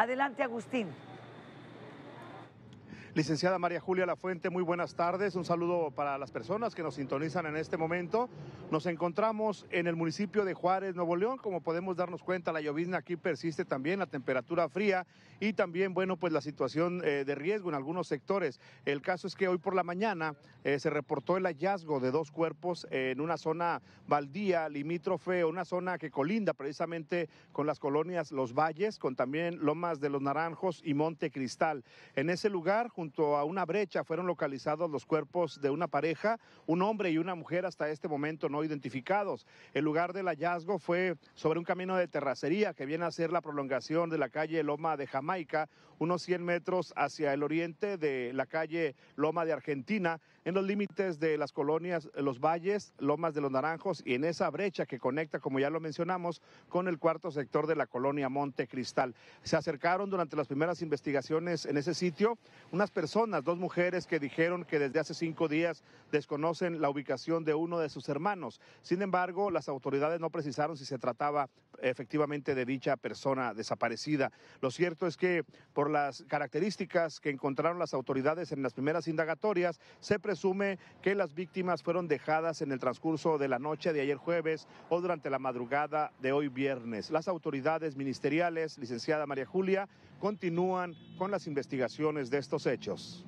Adelante, Agustín. Licenciada María Julia Lafuente, muy buenas tardes. Un saludo para las personas que nos sintonizan en este momento. Nos encontramos en el municipio de Juárez, Nuevo León. Como podemos darnos cuenta, la llovizna aquí persiste también, la temperatura fría y también, bueno, pues la situación eh, de riesgo en algunos sectores. El caso es que hoy por la mañana eh, se reportó el hallazgo de dos cuerpos en una zona baldía, limítrofe, una zona que colinda precisamente con las colonias Los Valles, con también Lomas de los Naranjos y Monte Cristal. En ese lugar, junto a una brecha fueron localizados los cuerpos de una pareja, un hombre y una mujer hasta este momento no identificados. El lugar del hallazgo fue sobre un camino de terracería que viene a ser la prolongación de la calle Loma de Jamaica, unos 100 metros hacia el oriente de la calle Loma de Argentina, en los límites de las colonias Los Valles, Lomas de los Naranjos y en esa brecha que conecta, como ya lo mencionamos, con el cuarto sector de la colonia Monte Cristal. Se acercaron durante las primeras investigaciones en ese sitio unas personas, dos mujeres que dijeron que desde hace cinco días desconocen la ubicación de uno de sus hermanos. Sin embargo, las autoridades no precisaron si se trataba efectivamente de dicha persona desaparecida. Lo cierto es que por las características que encontraron las autoridades en las primeras indagatorias, se presume que las víctimas fueron dejadas en el transcurso de la noche de ayer jueves o durante la madrugada de hoy viernes. Las autoridades ministeriales, licenciada María Julia, continúan con las investigaciones de estos hechos.